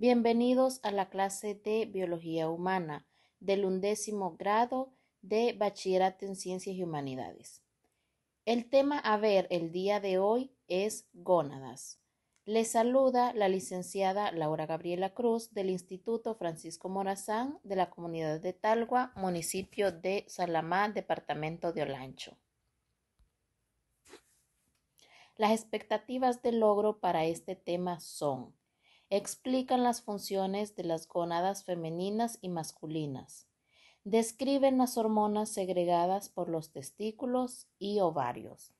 Bienvenidos a la clase de Biología Humana del undécimo grado de Bachillerato en Ciencias y Humanidades. El tema a ver el día de hoy es gónadas. Les saluda la licenciada Laura Gabriela Cruz del Instituto Francisco Morazán de la Comunidad de Talgua, municipio de Salamá, departamento de Olancho. Las expectativas de logro para este tema son explican las funciones de las gónadas femeninas y masculinas, describen las hormonas segregadas por los testículos y ovarios.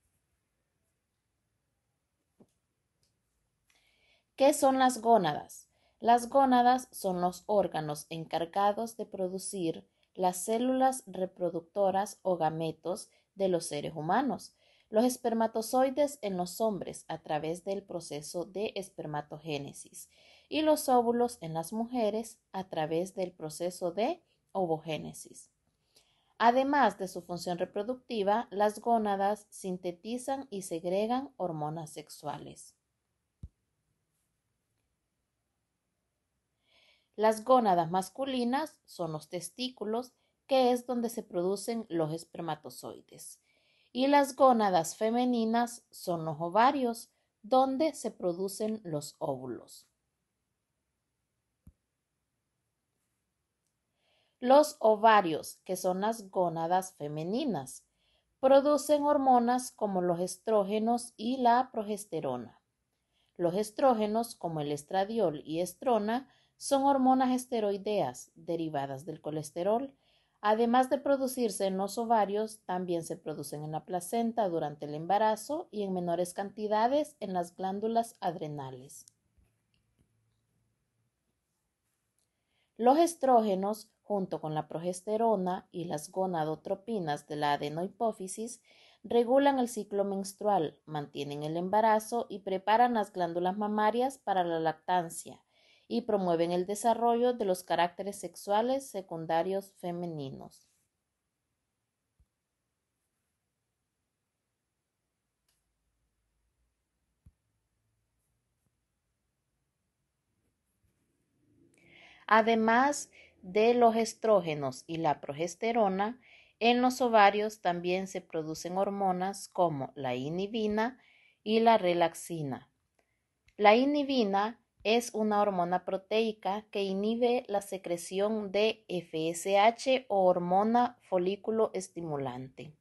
¿Qué son las gónadas? Las gónadas son los órganos encargados de producir las células reproductoras o gametos de los seres humanos, los espermatozoides en los hombres a través del proceso de espermatogénesis y los óvulos en las mujeres a través del proceso de ovogénesis. Además de su función reproductiva, las gónadas sintetizan y segregan hormonas sexuales. Las gónadas masculinas son los testículos, que es donde se producen los espermatozoides y las gónadas femeninas son los ovarios, donde se producen los óvulos. Los ovarios, que son las gónadas femeninas, producen hormonas como los estrógenos y la progesterona. Los estrógenos, como el estradiol y estrona, son hormonas esteroideas derivadas del colesterol Además de producirse en los ovarios, también se producen en la placenta durante el embarazo y en menores cantidades en las glándulas adrenales. Los estrógenos, junto con la progesterona y las gonadotropinas de la adenohipófisis, regulan el ciclo menstrual, mantienen el embarazo y preparan las glándulas mamarias para la lactancia y promueven el desarrollo de los caracteres sexuales secundarios femeninos. Además de los estrógenos y la progesterona, en los ovarios también se producen hormonas como la inhibina y la relaxina. La inhibina es una hormona proteica que inhibe la secreción de FSH o hormona folículo estimulante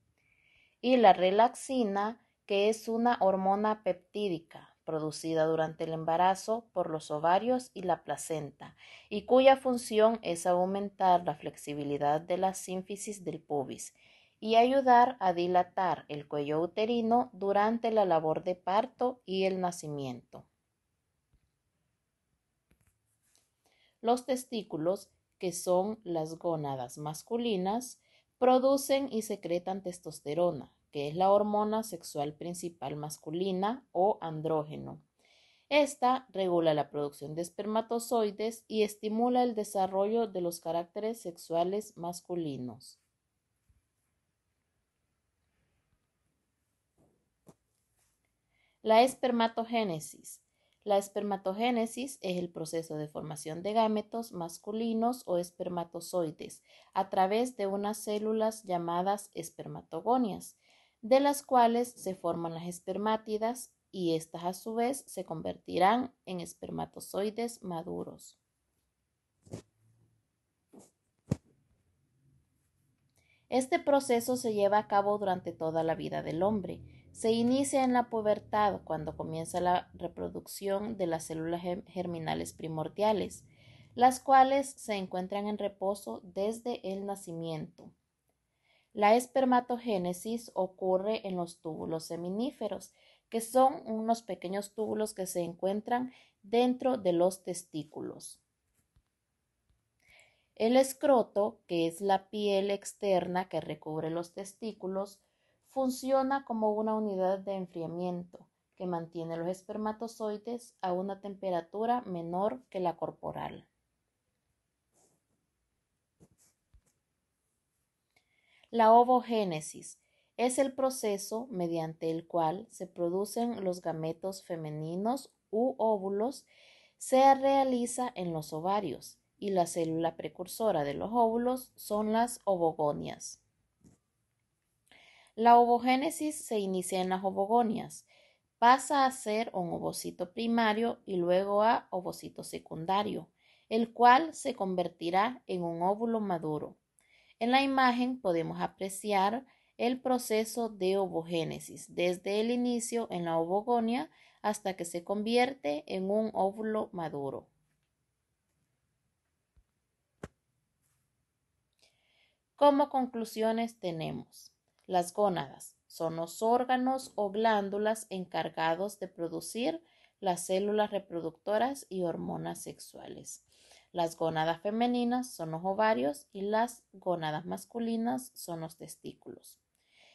y la relaxina, que es una hormona peptídica producida durante el embarazo por los ovarios y la placenta, y cuya función es aumentar la flexibilidad de la sínfisis del pubis y ayudar a dilatar el cuello uterino durante la labor de parto y el nacimiento. Los testículos, que son las gónadas masculinas, producen y secretan testosterona, que es la hormona sexual principal masculina o andrógeno. Esta regula la producción de espermatozoides y estimula el desarrollo de los caracteres sexuales masculinos. La espermatogénesis la espermatogénesis es el proceso de formación de gametos masculinos o espermatozoides a través de unas células llamadas espermatogonias, de las cuales se forman las espermátidas y éstas a su vez se convertirán en espermatozoides maduros. Este proceso se lleva a cabo durante toda la vida del hombre. Se inicia en la pubertad, cuando comienza la reproducción de las células germinales primordiales, las cuales se encuentran en reposo desde el nacimiento. La espermatogénesis ocurre en los túbulos seminíferos, que son unos pequeños túbulos que se encuentran dentro de los testículos. El escroto, que es la piel externa que recubre los testículos, funciona como una unidad de enfriamiento que mantiene los espermatozoides a una temperatura menor que la corporal. La ovogénesis es el proceso mediante el cual se producen los gametos femeninos u óvulos, se realiza en los ovarios y la célula precursora de los óvulos son las ovogonias. La ovogénesis se inicia en las ovogonias, pasa a ser un ovocito primario y luego a ovocito secundario, el cual se convertirá en un óvulo maduro. En la imagen podemos apreciar el proceso de ovogénesis, desde el inicio en la ovogonia hasta que se convierte en un óvulo maduro. Como conclusiones tenemos las gónadas son los órganos o glándulas encargados de producir las células reproductoras y hormonas sexuales. Las gónadas femeninas son los ovarios y las gónadas masculinas son los testículos.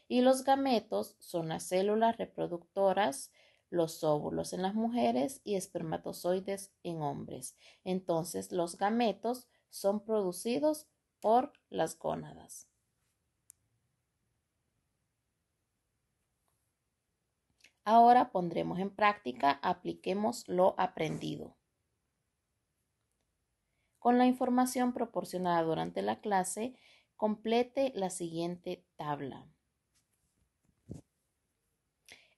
Y los gametos son las células reproductoras, los óvulos en las mujeres y espermatozoides en hombres. Entonces, los gametos son producidos por las gónadas. Ahora pondremos en práctica, apliquemos lo aprendido. Con la información proporcionada durante la clase, complete la siguiente tabla.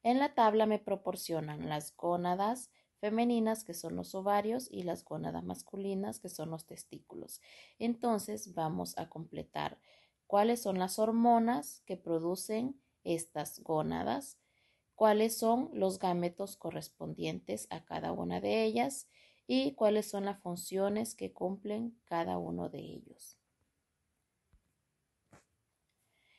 En la tabla me proporcionan las gónadas, femeninas, que son los ovarios, y las gónadas masculinas, que son los testículos. Entonces vamos a completar cuáles son las hormonas que producen estas gónadas, cuáles son los gametos correspondientes a cada una de ellas y cuáles son las funciones que cumplen cada uno de ellos.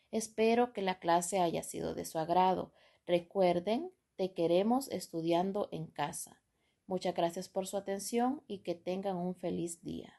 Espero que la clase haya sido de su agrado. Recuerden, te queremos estudiando en casa. Muchas gracias por su atención y que tengan un feliz día.